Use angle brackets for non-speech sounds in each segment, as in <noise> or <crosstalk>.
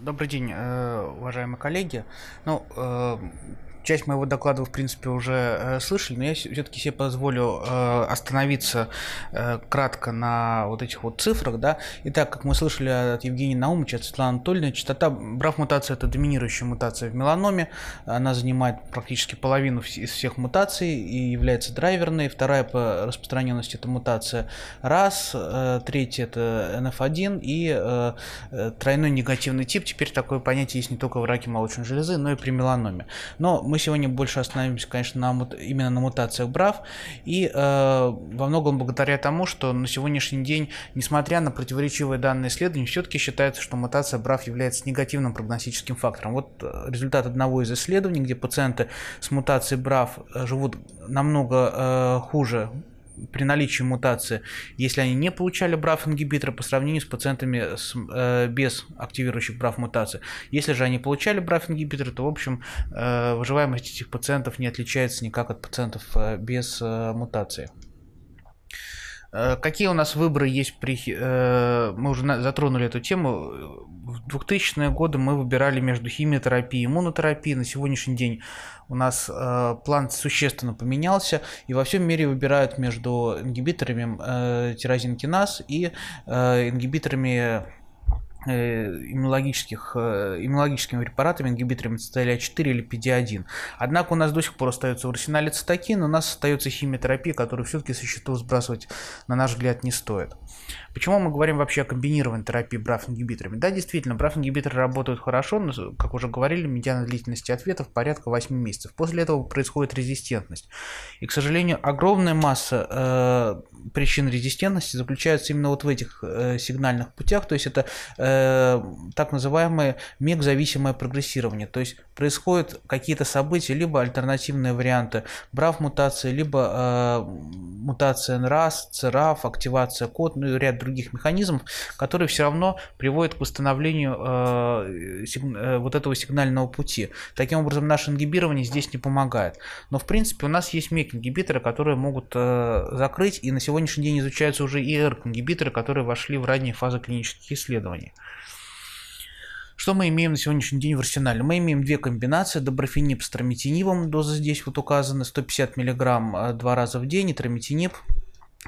Добрый день, э, уважаемые коллеги. Ну, э, часть моего доклада, вы, в принципе, уже э, слышали, но я все-таки себе позволю э, остановиться э, кратко на вот этих вот цифрах. Да? Итак, как мы слышали от Евгения Наумовича, от Светланы Анатольевны, частота брав мутации это доминирующая мутация в меланоме. Она занимает практически половину из всех мутаций и является драйверной. Вторая по распространенности это мутация раз, третья это NF1 и тройной негативный тип. Теперь такое понятие есть не только в раке молочной железы, но и при меланоме. Но мы мы сегодня больше остановимся, конечно, на, именно на мутациях брав. И э, во многом благодаря тому, что на сегодняшний день, несмотря на противоречивые данные исследований, все-таки считается, что мутация брав является негативным прогностическим фактором. Вот э, результат одного из исследований, где пациенты с мутацией брав э, живут намного э, хуже при наличии мутации, если они не получали брав ингибитора по сравнению с пациентами с, э, без активирующих брав мутации. Если же они получали брав ингибитора, то в общем э, выживаемость этих пациентов не отличается никак от пациентов э, без э, мутации. Э, какие у нас выборы есть при... Э, мы уже затронули эту тему. В 2000-е годы мы выбирали между химиотерапией и иммунотерапией. На сегодняшний день у нас э, план существенно поменялся, и во всем мире выбирают между ингибиторами тирозинкиназ и ингибиторами Э, иммунологических, э, иммунологическими препаратами, ингибиторами CTLA-4 а или PD-1. Однако у нас до сих пор остается в арсенале цитокин, у нас остается химиотерапия, которую все-таки со счетов сбрасывать, на наш взгляд, не стоит. Почему мы говорим вообще о комбинированной терапии BRAF-ингибиторами? Да, действительно, BRAF-ингибиторы работают хорошо, но, как уже говорили, медиана длительности ответов порядка 8 месяцев. После этого происходит резистентность. И, к сожалению, огромная масса э, причин резистентности заключается именно вот в этих э, сигнальных путях, то есть это э, так называемое мег-зависимое прогрессирование, то есть происходят какие-то события, либо альтернативные варианты BRAF-мутации, либо э, мутация NRAS, CRAF, активация код, ну и ряд других механизмов, которые все равно приводят к восстановлению э, сиг, э, вот этого сигнального пути. Таким образом, наше ингибирование здесь не помогает. Но, в принципе, у нас есть МЕК-ингибиторы, которые могут э, закрыть, и на сегодняшний день изучаются уже и ЭРК-ингибиторы, которые вошли в ранние фазы клинических исследований. Что мы имеем на сегодняшний день в арсенале? Мы имеем две комбинации, доброфенип с трометинибом, доза здесь вот указана, 150 мг э, два раза в день, и трометинип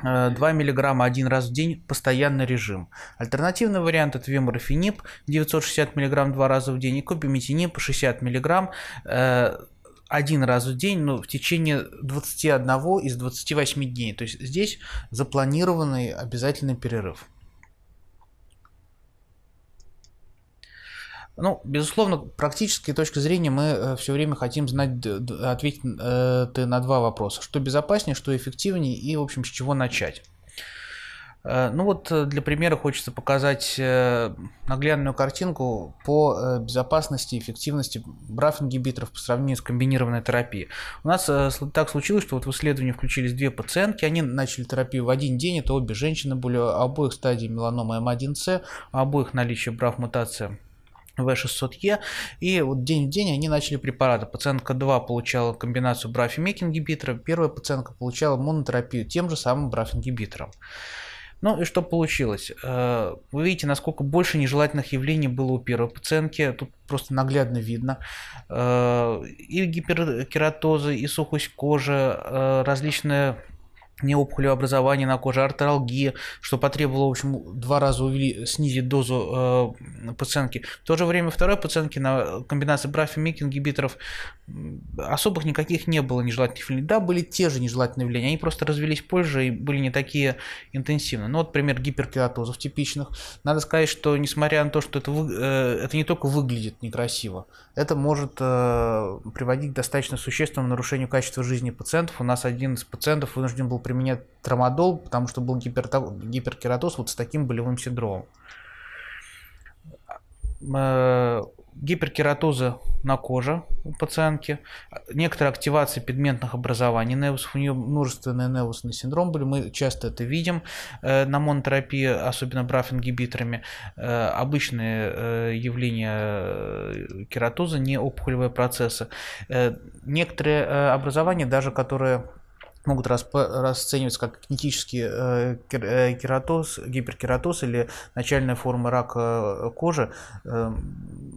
2 э, мг один раз в день, постоянный режим. Альтернативный вариант это виморфинип 960 мг два раза в день и кубиметинип 60 мг э, один раз в день, но ну, в течение 21 из 28 дней. То есть здесь запланированный обязательный перерыв. Ну, безусловно, практически точки зрения мы э, все время хотим знать, ответить э, на два вопроса. Что безопаснее, что эффективнее и, в общем, с чего начать. Э, ну вот для примера хочется показать наглядную картинку по безопасности и эффективности BRAF-ингибиторов по сравнению с комбинированной терапией. У нас так случилось, что вот в исследование включились две пациентки, они начали терапию в один день, это обе женщины были, обоих стадии меланомы М1С, обоих наличие BRAF-мутации в600Е, и вот день в день они начали препараты. Пациентка 2 получала комбинацию брафимек-ингибитора, первая пациентка получала монотерапию тем же самым брафингибитором. Ну и что получилось? Э, вы видите, насколько больше нежелательных явлений было у первой пациентки. Тут просто наглядно видно. Э, и гиперкератозы, и сухость кожи, э, различные не опухолеобразование на коже, артралгия, что потребовало, в общем, два раза увели, снизить дозу э, пациентки. В то же время второй пациентки на комбинации брафимик ингибиторов особых никаких не было нежелательных влияний. Да, были те же нежелательные влияния, они просто развелись позже и были не такие интенсивны. Ну вот пример гиперкератозов типичных. Надо сказать, что несмотря на то, что это, вы, э, это не только выглядит некрасиво, это может э, приводить к достаточно существенному нарушению качества жизни пациентов. У нас один из пациентов вынужден был применять трамадол, потому что был гиперкератоз вот с таким болевым синдромом. Э, гиперкератозы на коже у пациентки, некоторая активация пигментных образований невусов, у нее множественный невусный синдром были, мы часто это видим э, на монотерапии, особенно браф-ингибиторами. Э, обычные явления кератоза, не опухолевые процессы. некоторые образования, даже которые могут расцениваться как генетический э, э, кератоз, гиперкератоз или начальная форма рака э, кожи, э,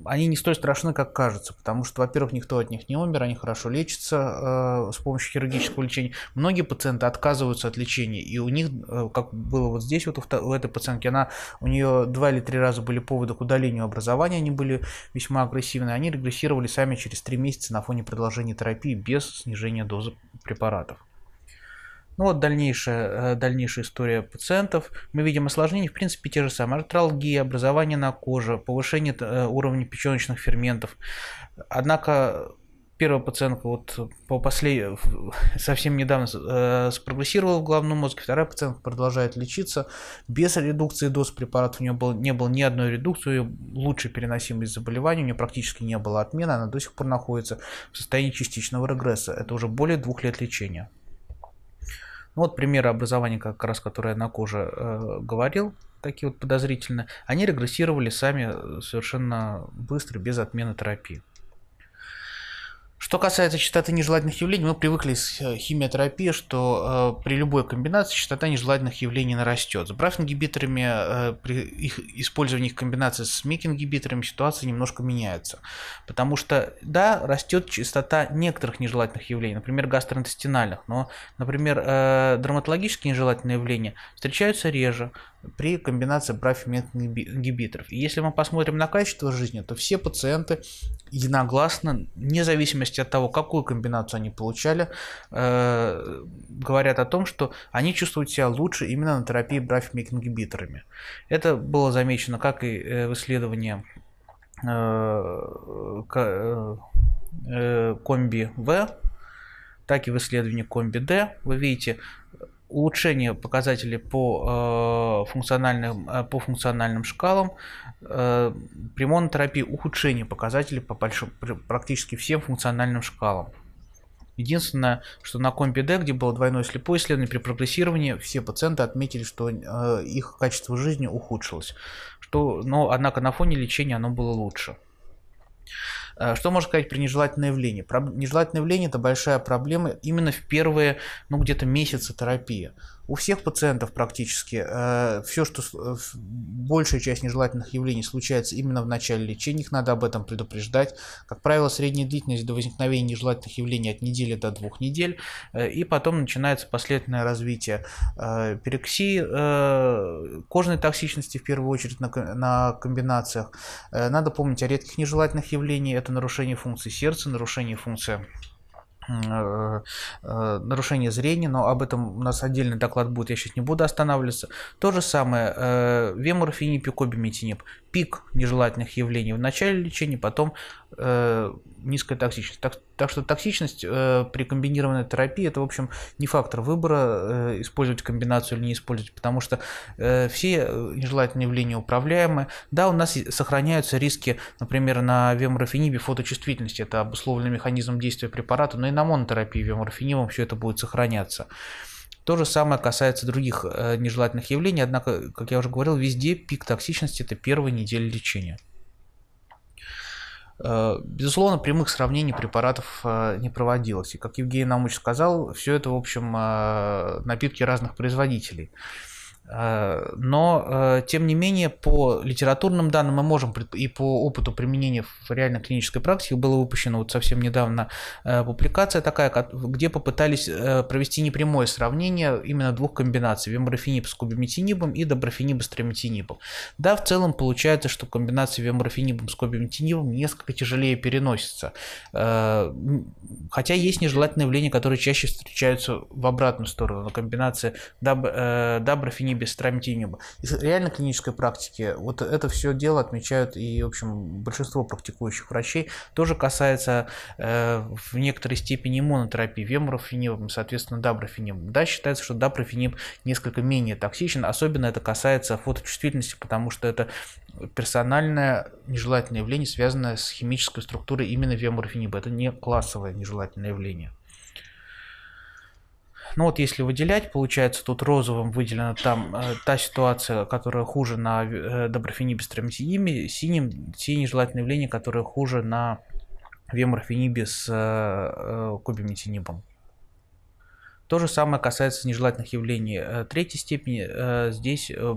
они не столь страшны, как кажется, потому что, во-первых, никто от них не умер, они хорошо лечатся э, с помощью хирургического лечения. Многие пациенты отказываются от лечения, и у них, э, как было вот здесь вот у, у этой пациентки, она, у нее два или три раза были поводы к удалению образования, они были весьма агрессивны, они регрессировали сами через три месяца на фоне продолжения терапии без снижения дозы препаратов. Ну вот дальнейшая, э, дальнейшая история пациентов. Мы видим осложнения, в принципе, те же самые. Артралгия, образование на коже, повышение э, уровня печеночных ферментов. Однако первая пациентка вот по послед... <laughs> совсем недавно э, спрогрессировала в головном мозге, вторая пациентка продолжает лечиться без редукции доз препаратов, у нее был, не было ни одной редукции, у нее лучше переносимость заболевания у нее практически не было отмены, она до сих пор находится в состоянии частичного регресса, это уже более двух лет лечения. Ну, вот примеры образования, как раз, которые я на коже э, говорил, такие вот подозрительные, они регрессировали сами э, совершенно быстро, без отмены терапии. Что касается частоты нежелательных явлений, мы привыкли с э, химиотерапией, что э, при любой комбинации частота нежелательных явлений нарастет. С BRAF-ингибиторами, э, при их использовании их комбинации с МИК-ингибиторами ситуация немножко меняется. Потому что, да, растет частота некоторых нежелательных явлений, например, гастроинтестинальных, но, например, э, дерматологические нежелательные явления встречаются реже, при комбинации брафеметных ингибиторов. И если мы посмотрим на качество жизни, то все пациенты единогласно, вне зависимости от того, какую комбинацию они получали, э, говорят о том, что они чувствуют себя лучше именно на терапии брафеметингибиторами. Это было замечено как и э, в исследовании э, э, э, комби В, так и в исследовании комби Д. Вы видите, улучшение показателей по, э, функциональным, э, по функциональным шкалам, э, при монотерапии ухудшение показателей по большим, практически всем функциональным шкалам. Единственное, что на CompD, где было двойное слепое исследование, при прогрессировании все пациенты отметили, что э, их качество жизни ухудшилось. Что, но, однако, на фоне лечения оно было лучше. Э, что можно сказать про нежелательное явление? Про... Нежелательное явление – это большая проблема именно в первые, ну, где-то месяцы терапии у всех пациентов практически э, все, что э, большая часть нежелательных явлений случается именно в начале лечения, их надо об этом предупреждать. Как правило, средняя длительность до возникновения нежелательных явлений от недели до двух недель, э, и потом начинается последственное развитие э, перекси, э, кожной токсичности в первую очередь на, на комбинациях. Э, надо помнить о редких нежелательных явлениях, это нарушение функции сердца, нарушение функции Э, э, нарушение зрения, но об этом у нас отдельный доклад будет, я сейчас не буду останавливаться. То же самое, э, веморфинип и Пик нежелательных явлений в начале лечения, потом э, низкая токсичность. Так что токсичность э, при комбинированной терапии это, в общем, не фактор выбора, э, использовать комбинацию или не использовать, потому что э, все э, нежелательные явления управляемы. Да, у нас сохраняются риски, например, на веморофенибе фоточувствительности, это обусловленный механизм действия препарата, но и на монотерапии веморофенибом все это будет сохраняться. То же самое касается других э, нежелательных явлений, однако, как я уже говорил, везде пик токсичности – это первая неделя лечения. Э, безусловно, прямых сравнений препаратов э, не проводилось. И, как Евгений Намуч сказал, все это, в общем, э, напитки разных производителей. Э, но, э, тем не менее, по литературным данным мы можем, и по опыту применения в реальной клинической практике, была выпущена вот совсем недавно э, публикация такая, где попытались провести непрямое сравнение именно двух комбинаций, веморфениб с кубиметинибом и доброфениб с треметинибом Да, в целом получается, что комбинация веморфенибом с кубиметинибом несколько тяжелее переносится. Хотя есть нежелательные явления, которые чаще встречаются в обратную сторону, но комбинация даб, доброфениб без травмти не было. Из реально клинической практики вот это все дело отмечают и, в общем, большинство практикующих врачей тоже касается э, в некоторой степени иммунотерапии веморофенибом, соответственно, даброфенибом. Да, считается, что даброфениб несколько менее токсичен, особенно это касается фоточувствительности, потому что это персональное нежелательное явление, связанное с химической структурой именно веморофениба. Это не классовое нежелательное явление. Ну вот если выделять, получается, тут розовым выделена там э, та ситуация, которая хуже на э, доброфенибистром синими, синим, синие желательные явление, которое хуже на веморфенибе с э, э, кубимитинибом. То же самое касается нежелательных явлений э, третьей степени. Э, здесь э,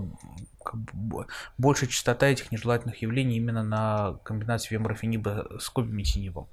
большая частота этих нежелательных явлений именно на комбинации веморфениба с кубиметинибом.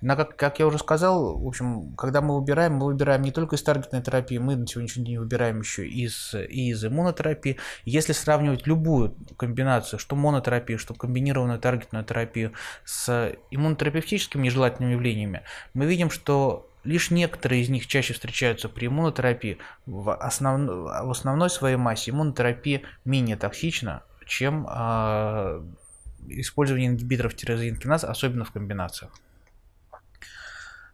Но, как, как я уже сказал, в общем, когда мы выбираем, мы выбираем не только из таргетной терапии, мы на сегодняшний день выбираем еще из, и из иммунотерапии. Если сравнивать любую комбинацию, что монотерапию, что комбинированную таргетную терапию с иммунотерапевтическими нежелательными явлениями, мы видим, что Лишь некоторые из них чаще встречаются при иммунотерапии. В, основ... в основной своей массе иммунотерапия менее токсична, чем э, использование ингибиторов тирозинкиназ, особенно в комбинациях.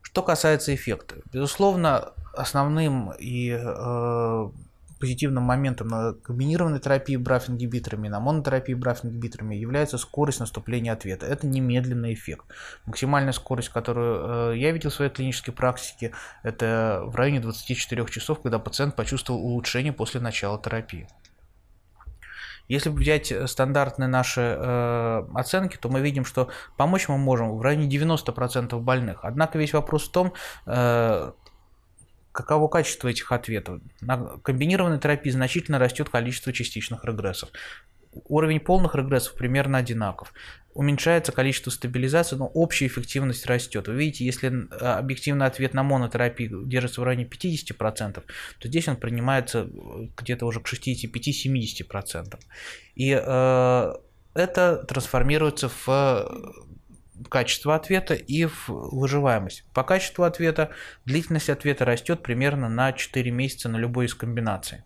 Что касается эффекта, безусловно, основным и э, позитивным моментом на комбинированной терапии BRAF-ингибиторами, на монотерапии braf является скорость наступления ответа. Это немедленный эффект. Максимальная скорость, которую э, я видел в своей клинической практике, это в районе 24 часов, когда пациент почувствовал улучшение после начала терапии. Если взять стандартные наши э, оценки, то мы видим, что помочь мы можем в районе 90% больных. Однако весь вопрос в том, э, Каково качество этих ответов? На комбинированной терапии значительно растет количество частичных регрессов. Уровень полных регрессов примерно одинаков. Уменьшается количество стабилизации, но общая эффективность растет. Вы видите, если а, объективный ответ на монотерапию держится в районе 50%, то здесь он принимается э, где-то уже к 65-70%. И э, это трансформируется в качество ответа и в выживаемость. По качеству ответа длительность ответа растет примерно на 4 месяца на любой из комбинаций.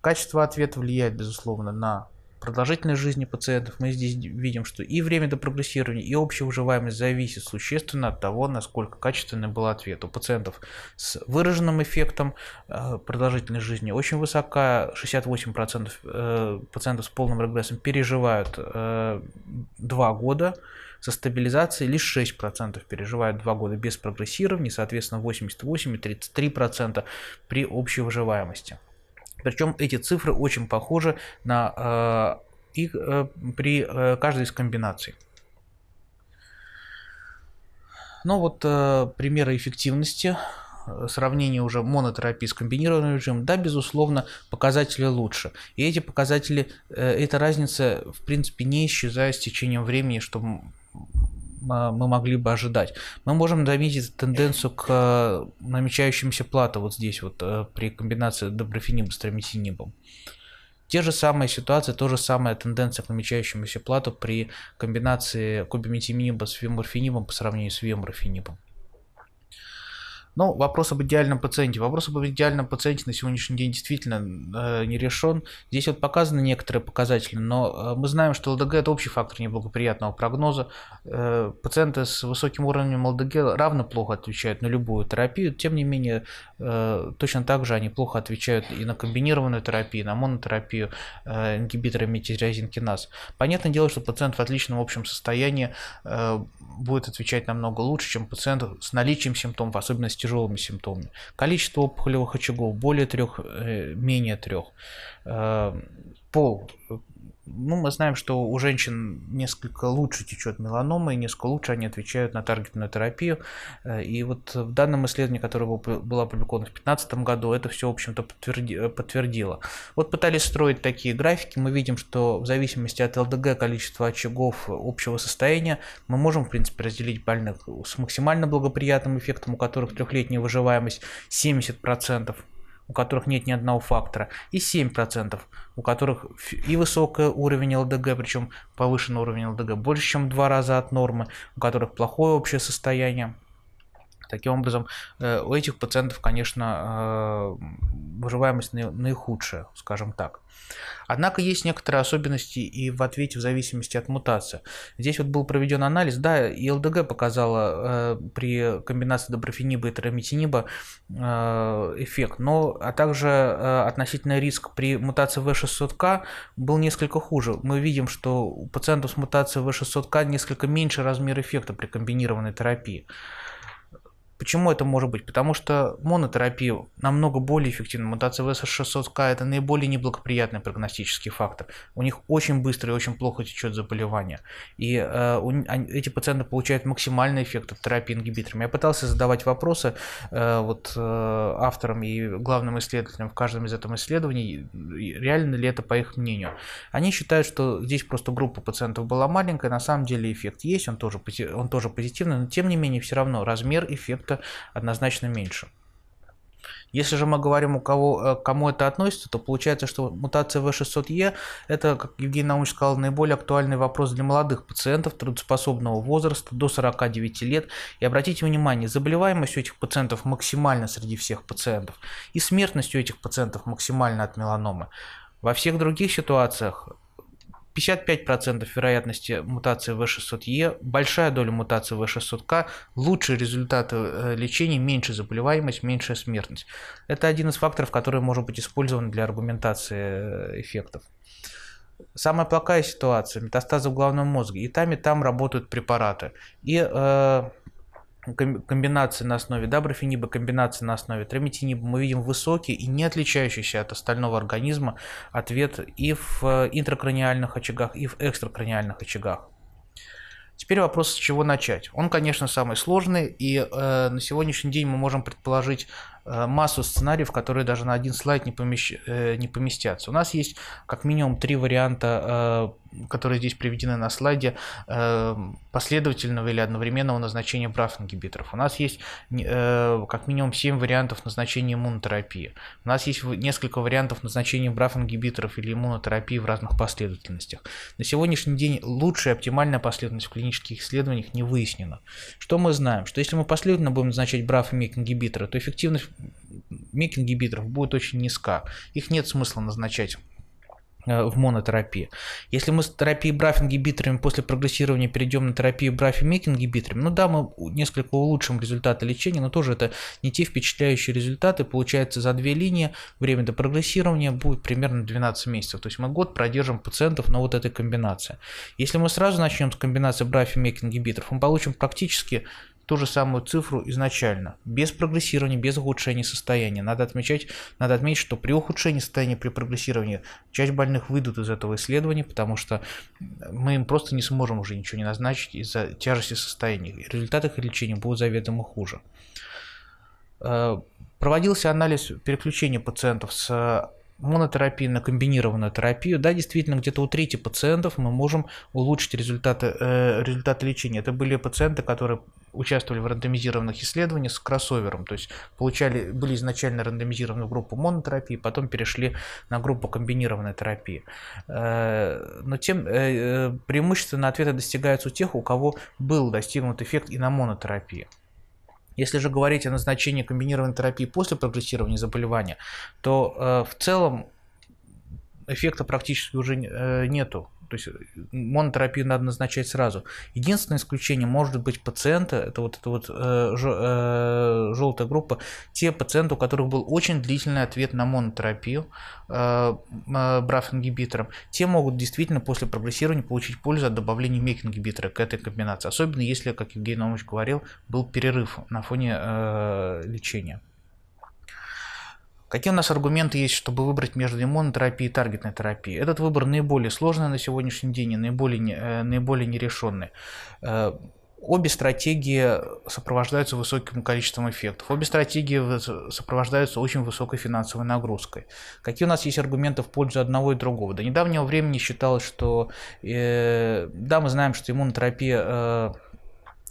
Качество ответа влияет, безусловно, на продолжительность жизни пациентов, мы здесь видим, что и время до прогрессирования, и общая выживаемость зависит существенно от того, насколько качественный был ответ. У пациентов с выраженным эффектом э, продолжительность жизни очень высока, 68% э, пациентов с полным регрессом переживают 2 э, года, со стабилизацией лишь 6% переживают 2 года без прогрессирования, соответственно 88 и 33% при общей выживаемости. Причем эти цифры очень похожи на э, их э, при э, каждой из комбинаций. Ну вот э, примеры эффективности э, сравнение уже монотерапии с комбинированным режимом, да, безусловно, показатели лучше. И эти показатели, э, эта разница, в принципе, не исчезает с течением времени, что мы могли бы ожидать. Мы можем заметить тенденцию к э, намечающимся плату вот здесь вот э, при комбинации доброфениба с трамитинибом. Те же самые ситуации, то же самая тенденция к намечающемуся плату при комбинации кубиметиминиба с феморфенибом по сравнению с веморфенибом. Ну, вопрос об идеальном пациенте. Вопрос об идеальном пациенте на сегодняшний день действительно э, не решен. Здесь вот показаны некоторые показатели, но э, мы знаем, что ЛДГ – это общий фактор неблагоприятного прогноза. Э, пациенты с высоким уровнем ЛДГ равно плохо отвечают на любую терапию, тем не менее, э, точно так же они плохо отвечают и на комбинированную терапию, на монотерапию э, ингибитора метирозинкиназ. Понятное дело, что пациент в отличном общем состоянии э, будет отвечать намного лучше, чем пациент с наличием симптомов, особенно с тяжелыми симптомами. Количество опухолевых очагов более трех, э, менее трех. Э, пол ну, мы знаем, что у женщин несколько лучше течет меланома, и несколько лучше они отвечают на таргетную терапию. Э, и вот в данном исследовании, которое было опубликовано в 2015 году, это все, в общем-то, подтверди, подтвердило. Вот пытались строить такие графики. Мы видим, что в зависимости от ЛДГ количества очагов общего состояния мы можем, в принципе, разделить больных с максимально благоприятным эффектом, у которых трехлетняя выживаемость 70%, у которых нет ни одного фактора, и 7%, у которых и высокий уровень ЛДГ, причем повышенный уровень ЛДГ больше, чем в два раза от нормы, у которых плохое общее состояние, Таким образом, э, у этих пациентов, конечно, э, выживаемость наихудшая, скажем так. Однако есть некоторые особенности и в ответе в зависимости от мутации. Здесь вот был проведен анализ, да, и ЛДГ показала э, при комбинации доброфениба и трамитиниба э, эффект, но а также э, относительно риск при мутации В600К был несколько хуже. Мы видим, что у пациентов с мутацией В600К несколько меньше размер эффекта при комбинированной терапии. Почему это может быть? Потому что монотерапия намного более эффективна. Мутация ВС600К – это наиболее неблагоприятный прогностический фактор. У них очень быстро и очень плохо течет заболевание. И э, у, они, эти пациенты получают максимальный эффект от терапии ингибиторами. Я пытался задавать вопросы э, вот, э, авторам и главным исследователям в каждом из этом исследований, реально ли это по их мнению. Они считают, что здесь просто группа пациентов была маленькая, на самом деле эффект есть, он тоже, он тоже позитивный, но тем не менее все равно размер эффекта это однозначно меньше. Если же мы говорим, у кого, э, кому это относится, то получается, что мутация V 600 E это, как Евгений Наумович сказал, наиболее актуальный вопрос для молодых пациентов трудоспособного возраста до 49 лет. И обратите внимание, заболеваемость у этих пациентов максимальна среди всех пациентов, и смертность у этих пациентов максимальна от меланомы. Во всех других ситуациях 55% вероятности мутации V600E, большая доля мутации V600К, лучшие результаты э, лечения, меньше заболеваемость, меньшая смертность. Это один из факторов, который может быть использован для аргументации э, эффектов. Самая плохая ситуация – метастазы в головном мозге. И там, и там работают препараты. И э, комбинации на основе даброфениба, комбинации на основе трамитиниба, мы видим высокий и не отличающийся от остального организма ответ и в э, интракраниальных очагах, и в экстракраниальных очагах. Теперь вопрос, с чего начать. Он, конечно, самый сложный, и э, на сегодняшний день мы можем предположить Э, массу сценариев, которые даже на один слайд не, помещ... Э, не поместятся. У нас есть как минимум три варианта, э, которые здесь приведены на слайде, последовательного или одновременного назначения прав ингибиторов. У нас есть как минимум семь вариантов назначения иммунотерапии. У нас есть несколько вариантов назначения брав ингибиторов или иммунотерапии в разных последовательностях. На сегодняшний день лучшая оптимальная последовательность в клинических исследованиях не выяснена. Что мы знаем? Что если мы последовательно будем назначать брав и мик ингибиторы, то эффективность МИК ингибиторов будет очень низка. Их нет смысла назначать э, в монотерапии. Если мы с терапией браф ингибиторами после прогрессирования перейдем на терапию браф и мик ингибиторами, ну да, мы несколько улучшим результаты лечения, но тоже это не те впечатляющие результаты. Получается, за две линии время до прогрессирования будет примерно 12 месяцев. То есть мы год продержим пациентов на вот этой комбинации. Если мы сразу начнем с комбинации браф и мик ингибиторов, мы получим практически ту же самую цифру изначально, без прогрессирования, без ухудшения состояния. Надо отмечать, надо отметить, что при ухудшении состояния, при прогрессировании, часть больных выйдут из этого исследования, потому что мы им просто не сможем уже ничего не назначить из-за тяжести состояния. Результаты их лечения будут заведомо хуже. Э, проводился анализ переключения пациентов с монотерапию на комбинированную терапию, да, действительно, где-то у трети пациентов мы можем улучшить результаты, э, результаты лечения. Это были пациенты, которые участвовали в рандомизированных исследованиях с кроссовером, то есть получали, были изначально рандомизированы в группу монотерапии, потом перешли на группу комбинированной терапии. Э, но тем э, э, преимущественно ответы достигаются у тех, у кого был достигнут эффект и на монотерапии. Если же говорить о назначении комбинированной терапии после прогрессирования заболевания, то э, в целом эффекта практически уже э, нету. То есть э, монотерапию надо назначать сразу. Единственное исключение может быть пациента, это вот эта вот э, ж, э, желтая группа, те пациенты, у которых был очень длительный ответ на монотерапию э, э, браф-ингибитором, те могут действительно после прогрессирования получить пользу от добавления мек-ингибитора к этой комбинации. Особенно если, как Евгений Наумович говорил, был перерыв на фоне э, лечения. Какие у нас аргументы есть, чтобы выбрать между иммунотерапией и таргетной терапией? Этот выбор наиболее сложный на сегодняшний день и наиболее, э, наиболее нерешенный. Э, обе стратегии сопровождаются высоким количеством эффектов. Обе стратегии сопровождаются очень высокой финансовой нагрузкой. Какие у нас есть аргументы в пользу одного и другого? До недавнего времени считалось, что э, да, мы знаем, что иммунотерапия э,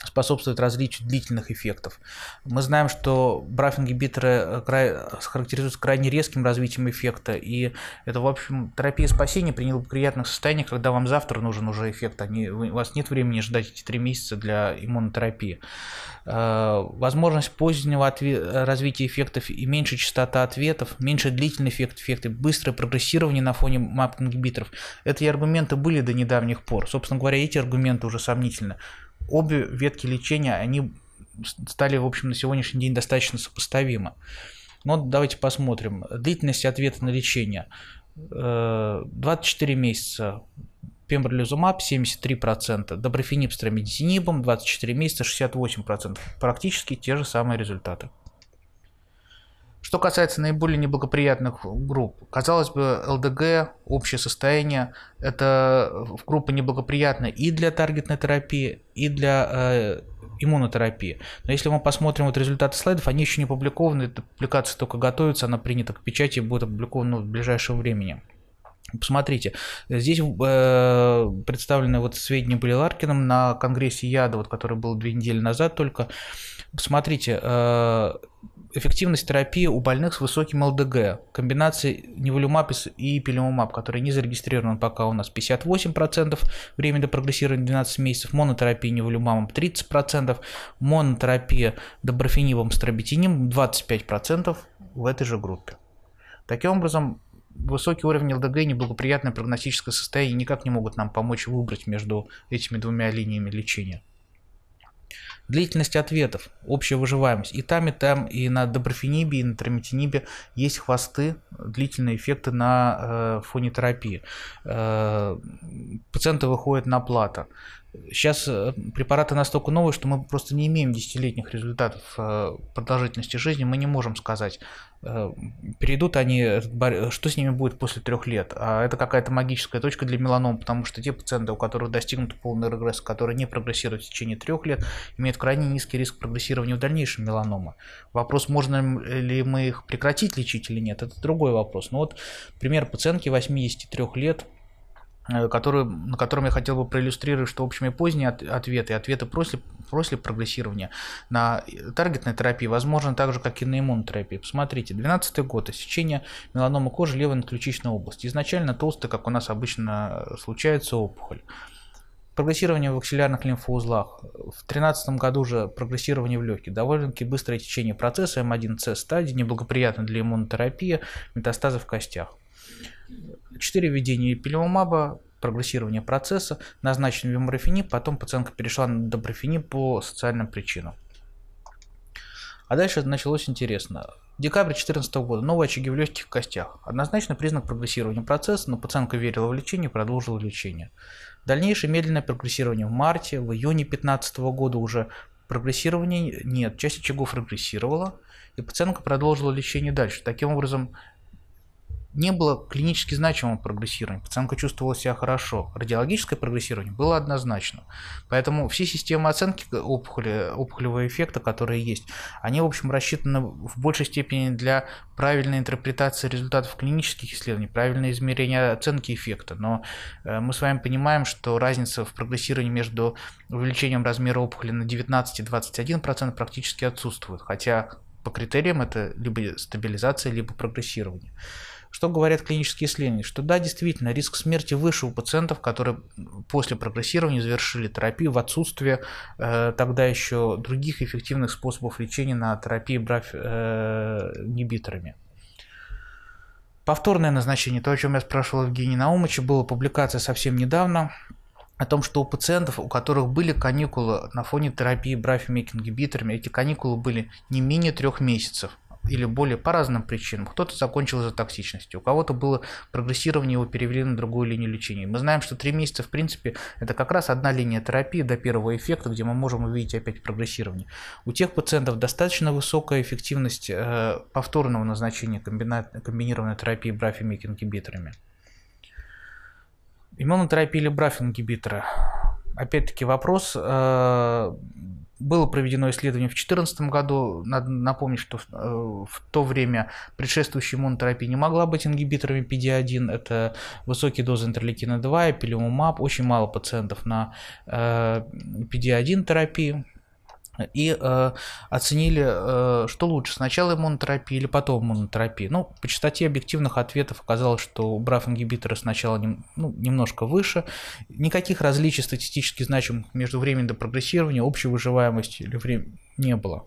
способствует различию длительных эффектов. Мы знаем, что браффинг-гибиторы э, характеризуются крайне резким развитием эффекта, и это, в общем, терапия спасения при неблагоприятных состояниях, когда вам завтра нужен уже эффект, а не, у вас нет времени ждать эти три месяца для иммунотерапии. Э, возможность позднего ответ, э, развития эффектов и меньше частота ответов, меньше длительный эффект эффекты, быстрое прогрессирование на фоне мап-ингибиторов. Эти аргументы были до недавних пор. Собственно говоря, эти аргументы уже сомнительны обе ветки лечения, они стали, в общем, на сегодняшний день достаточно сопоставимы. Но давайте посмотрим. Длительность ответа на лечение. 24 э, месяца пембролизумаб 73%, доброфенип с 24 месяца 68%. Практически те же самые результаты. Что касается наиболее неблагоприятных групп, казалось бы, ЛДГ, общее состояние, это э, группа неблагоприятна и для таргетной терапии, и для э, иммунотерапии. Но если мы посмотрим вот результаты слайдов, они еще не опубликованы, эта публикация только готовится, она принята к печати и будет опубликована в ближайшем времени. Посмотрите, здесь э, представлены вот сведения были Ларкиным на конгрессе ЯДА, вот, который был две недели назад только. Посмотрите, э, эффективность терапии у больных с высоким ЛДГ, комбинации неволюмаб и пилюмаб, который не зарегистрирован пока у нас 58%, время до прогрессирования 12 месяцев, монотерапия неволюмабом 30%, монотерапия доброфенибом стробетиним 25% в этой же группе. Таким образом, высокий уровень ЛДГ и неблагоприятное прогностическое состояние никак не могут нам помочь выбрать между этими двумя линиями лечения. Длительность ответов, общая выживаемость. И там, и там, и на доброфенибе, и на трамитинибе есть хвосты, длительные эффекты на э, фоне терапии. Э, пациенты выходят на плата. Сейчас э, препараты настолько новые, что мы просто не имеем десятилетних результатов э, продолжительности жизни, мы не можем сказать, э, перейдут они, что с ними будет после трех лет. А это какая-то магическая точка для меланом, потому что те пациенты, у которых достигнут полный регресс, которые не прогрессируют в течение трех лет, имеют крайне низкий риск прогрессирования в дальнейшем меланомы. Вопрос, можно ли мы их прекратить лечить или нет, это другой вопрос. Но вот пример пациентки 83 лет, Э, которую, на котором я хотел бы проиллюстрировать, что общими поздние от, ответы ответы после, после прогрессирования на э, таргетной терапии возможно так же, как и на иммунотерапии. Посмотрите, 12 год, сечение меланомы кожи левой надключичной области. Изначально толстая, как у нас обычно э, случается, опухоль. Прогрессирование в аксиллярных лимфоузлах. В 2013 году уже прогрессирование в легких. Довольно-таки быстрое течение процесса М1С эм стадии, неблагоприятно для иммунотерапии, метастазы в костях. 4 введения пилимумаба, прогрессирование процесса, назначен виморфини, потом пациентка перешла на доброфини по социальным причинам. А дальше началось интересно. Декабрь 2014 года. Новые очаги в легких костях. Однозначно признак прогрессирования процесса, но пациентка верила в лечение и продолжила лечение. Дальнейшее медленное прогрессирование в марте, в июне 2015 года уже прогрессирования нет. Часть очагов регрессировала, и пациентка продолжила лечение дальше. Таким образом, не было клинически значимого прогрессирования. Пациентка чувствовала себя хорошо. Радиологическое прогрессирование было однозначно. Поэтому все системы оценки опухоли, опухолевого эффекта, которые есть, они, в общем, рассчитаны в большей степени для правильной интерпретации результатов клинических исследований, правильное измерение оценки эффекта. Но э, мы с вами понимаем, что разница в прогрессировании между увеличением размера опухоли на 19 и 21% практически отсутствует, хотя по критериям это либо стабилизация, либо прогрессирование. Что говорят клинические исследования? Что да, действительно, риск смерти выше у пациентов, которые после прогрессирования завершили терапию в отсутствие э, тогда еще других эффективных способов лечения на терапии брав э, инибиторами. Повторное назначение, то, о чем я спрашивал Евгения Наумовича, была публикация совсем недавно о том, что у пациентов, у которых были каникулы на фоне терапии брафимик эти каникулы были не менее трех месяцев или более по разным причинам. Кто-то закончил за токсичностью, у кого-то было прогрессирование, его перевели на другую линию лечения. Мы знаем, что три месяца, в принципе, это как раз одна линия терапии до первого эффекта, где мы можем увидеть опять прогрессирование. У тех пациентов достаточно высокая эффективность э, повторного назначения комбина... комбинированной терапии брафимик ингибиторами. Иммунотерапия или браф Опять-таки вопрос, э, было проведено исследование в 2014 году. Надо напомнить, что в э, то время предшествующая монотерапия не могла быть ингибиторами PD-1. Это высокие дозы интерлейкина-2, пилюмумаб. Очень мало пациентов на PD-1 э, терапии и э, оценили, э, что лучше, сначала монотерапия или потом монотерапия. Ну, по частоте объективных ответов оказалось, что убрав ингибиторы сначала нем, ну, немножко выше. Никаких различий статистически значимых между временем до прогрессирования, общей выживаемости или времени не было.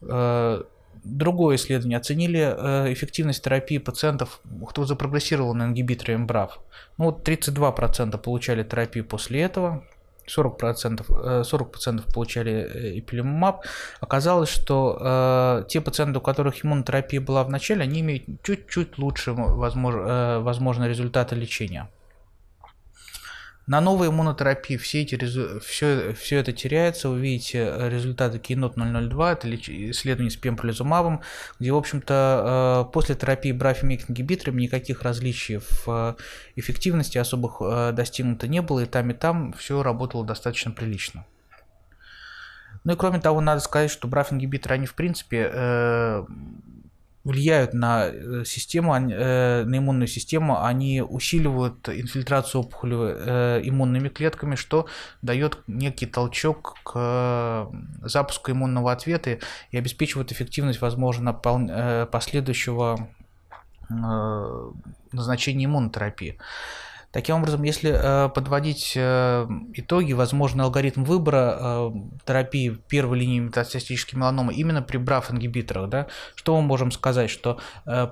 Э, другое исследование. Оценили э, эффективность терапии пациентов, кто запрогрессировал на ингибиторе МБРАВ. Ну, вот 32% получали терапию после этого, 40%, 40% э, получали эпилемумаб, оказалось, что э, те пациенты, у которых иммунотерапия была в начале, они имеют чуть-чуть лучше возможно, э, возможно результаты лечения на новые монотерапии все эти все, все это теряется. Вы видите э, результаты Keynote 002, это леч... исследование с пемпролизумабом, где, в общем-то, э, после терапии брафимикс никаких различий в э, эффективности особых достигнуто не было, и там, и там все работало достаточно прилично. Ну и кроме того, надо сказать, что брафингибитры они в принципе влияют на э, систему, э, на иммунную систему, они усиливают инфильтрацию опухоли э, иммунными клетками, что дает некий толчок к запуску иммунного ответа и обеспечивает эффективность, возможно, последующего назначения иммунотерапии. Таким образом, если э, подводить э, итоги, возможно, алгоритм выбора э, терапии первой линии метастатической меланомы, именно при BRAF-ингибиторах, да, что мы можем сказать, что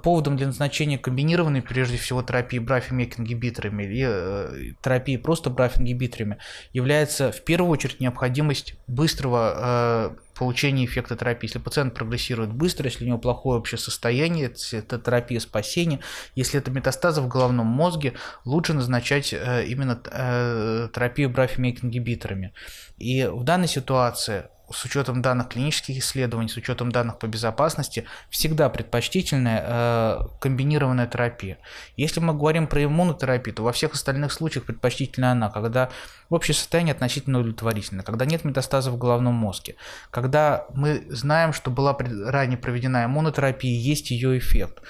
поводом для назначения комбинированной, прежде всего, терапии BRAF-ингибиторами и терапии просто BRAF-ингибиторами является в первую очередь необходимость быстрого получения эффекта терапии. Если пациент прогрессирует быстро, если у него плохое общее состояние, это терапия спасения, если это метастазы в головном мозге, лучше назначать э, именно э, терапию брафимейк-ингибиторами. И в данной ситуации с учетом данных клинических исследований, с учетом данных по безопасности, всегда предпочтительная э, комбинированная терапия. Если мы говорим про иммунотерапию, то во всех остальных случаях предпочтительна она, когда общее состояние относительно удовлетворительно, когда нет метастазов в головном мозге, когда мы знаем, что была ранее проведена иммунотерапия, есть ее эффект,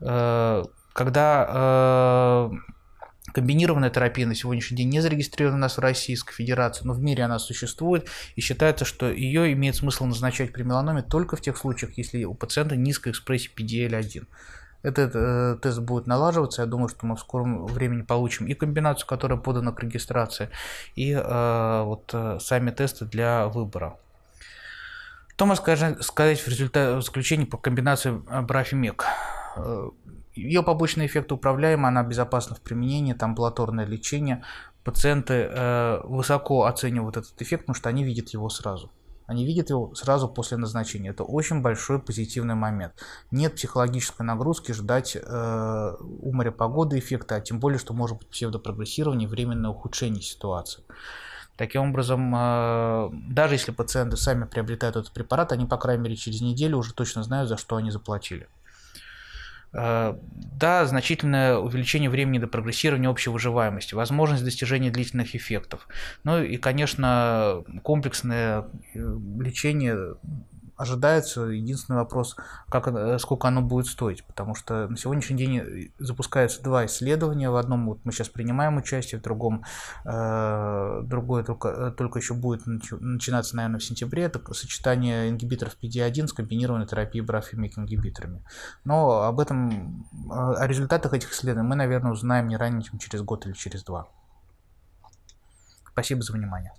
э, когда э, Комбинированная терапия на сегодняшний день не зарегистрирована у нас в Российской Федерации, но в мире она существует и считается, что ее имеет смысл назначать при меланоме только в тех случаях, если у пациента низкая экспрессия PDL-1 этот э, тест будет налаживаться. Я думаю, что мы в скором времени получим и комбинацию, которая подана к регистрации, и э, вот э, сами тесты для выбора. Что можно сказать в результате заключения по комбинации брафимек? Э, ее побочный эффект управляемый, она безопасна в применении, там платорное лечение. Пациенты э, высоко оценивают этот эффект, потому что они видят его сразу. Они видят его сразу после назначения. Это очень большой позитивный момент. Нет психологической нагрузки ждать э, у моря погоды эффекта, а тем более, что может быть псевдопрогрессирование, временное ухудшение ситуации. Таким образом, э, даже если пациенты сами приобретают этот препарат, они, по крайней мере, через неделю уже точно знают, за что они заплатили. Э, да, значительное увеличение времени до прогрессирования общей выживаемости, возможность достижения длительных эффектов. Ну и, конечно, комплексное э, лечение ожидается единственный вопрос, как, э, сколько оно будет стоить, потому что на сегодняшний день э, запускаются два исследования, в одном вот мы сейчас принимаем участие, в другом э, другое только, э, только еще будет начинаться, наверное, в сентябре, это сочетание ингибиторов PD-1 с комбинированной терапией брафимик ингибиторами. Но об этом, о результатах этих исследований мы, наверное, узнаем не ранее, чем через год или через два. Спасибо за внимание.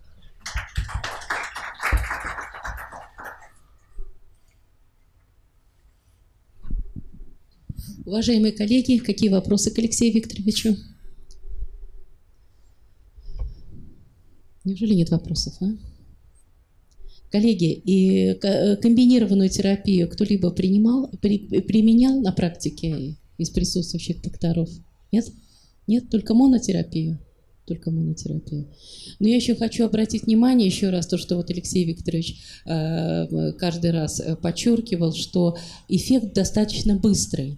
Уважаемые коллеги, какие вопросы к Алексею Викторовичу? Неужели нет вопросов, а? Коллеги, и э, комбинированную терапию кто-либо принимал, при, применял на практике из присутствующих докторов? Нет? Нет, только монотерапию. Только монотерапию. Но я еще хочу обратить внимание еще раз то, что вот Алексей Викторович э, каждый раз э, подчеркивал, что эффект достаточно быстрый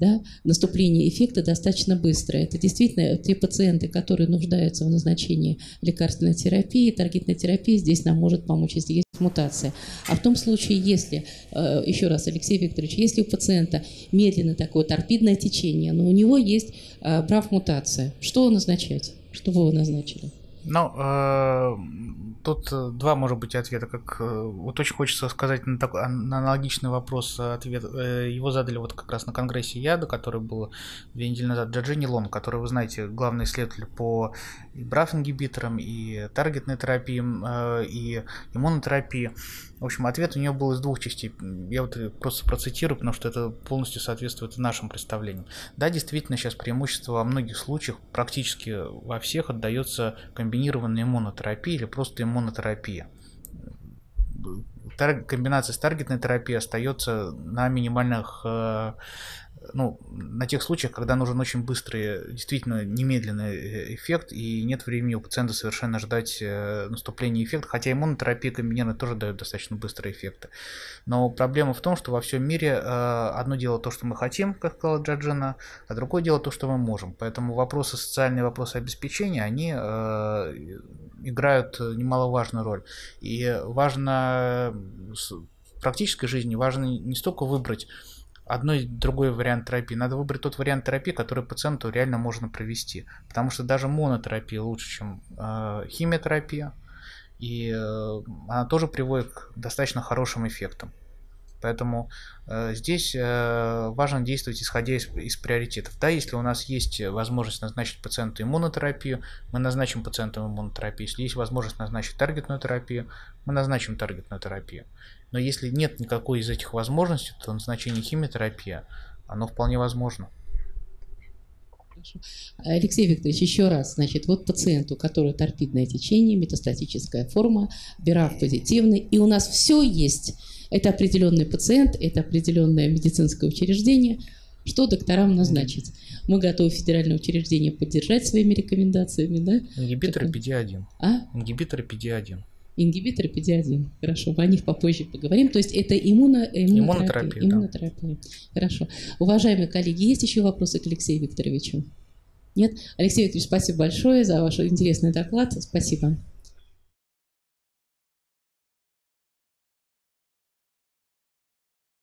да, наступление эффекта достаточно быстрое. Это действительно э, те пациенты, которые нуждаются в назначении лекарственной терапии, таргетной терапии, здесь нам может помочь, если есть мутация. А в том случае, если, э, еще раз, Алексей Викторович, если у пациента медленно такое торпидное течение, но у него есть э, прав мутация, что назначать? Что вы назначили? Ну, Тут э, два, может быть, ответа. Как э, вот очень хочется сказать на, такой, на аналогичный вопрос э, ответ. Его задали вот как раз на конгрессе ЯДА, который был две недели назад. Джорджини Лон, который, вы знаете, главный исследователь по и брав-ингибиторам, и таргетной терапии, и иммунотерапии. В общем, ответ у нее был из двух частей. Я вот просто процитирую, потому что это полностью соответствует нашим представлениям. Да, действительно, сейчас преимущество во многих случаях, практически во всех, отдается комбинированной иммунотерапии или просто иммунотерапия. Комбинация с таргетной терапией остается на минимальных э, ну, на тех случаях, когда нужен очень быстрый, действительно немедленный э, эффект, и нет времени у пациента совершенно ждать э, наступления эффекта, хотя иммунотерапия комбинированная тоже дает достаточно быстрые эффекты. Но проблема в том, что во всем мире э, одно дело то, что мы хотим, как сказала Джаджина, а другое дело то, что мы можем. Поэтому вопросы, социальные вопросы обеспечения, они играют немаловажную роль. И важно в практической жизни, важно не столько выбрать одной другой вариант терапии. Надо выбрать тот вариант терапии, который пациенту реально можно провести. Потому что даже монотерапия лучше, чем э, химиотерапия. И э, она тоже приводит к достаточно хорошим эффектам. Поэтому э, здесь э, важно действовать исходя из, из приоритетов. Да, если у нас есть возможность назначить пациенту иммунотерапию, мы назначим пациенту иммунотерапию. Если есть возможность назначить таргетную терапию, мы назначим таргетную терапию. Но если нет никакой из этих возможностей, то назначение химиотерапии, оно вполне возможно. Алексей Викторович, еще раз, значит, вот пациенту, у которого торпидное течение, метастатическая форма, БИРАФ позитивный, и у нас все есть это определенный пациент, это определенное медицинское учреждение, что докторам назначить. Мы готовы федеральное учреждение поддержать своими рекомендациями, да? Ингибиторы пд 1 А? Ингибиторы пд 1 Ингибиторы пд 1 Хорошо, мы о них попозже поговорим. То есть это иммуно, иммунотерапия. Иммунотерапия, иммунотерапия. Хорошо. Уважаемые коллеги, есть еще вопросы к Алексею Викторовичу? Нет? Алексей Викторович, спасибо большое за ваш интересный доклад. Спасибо.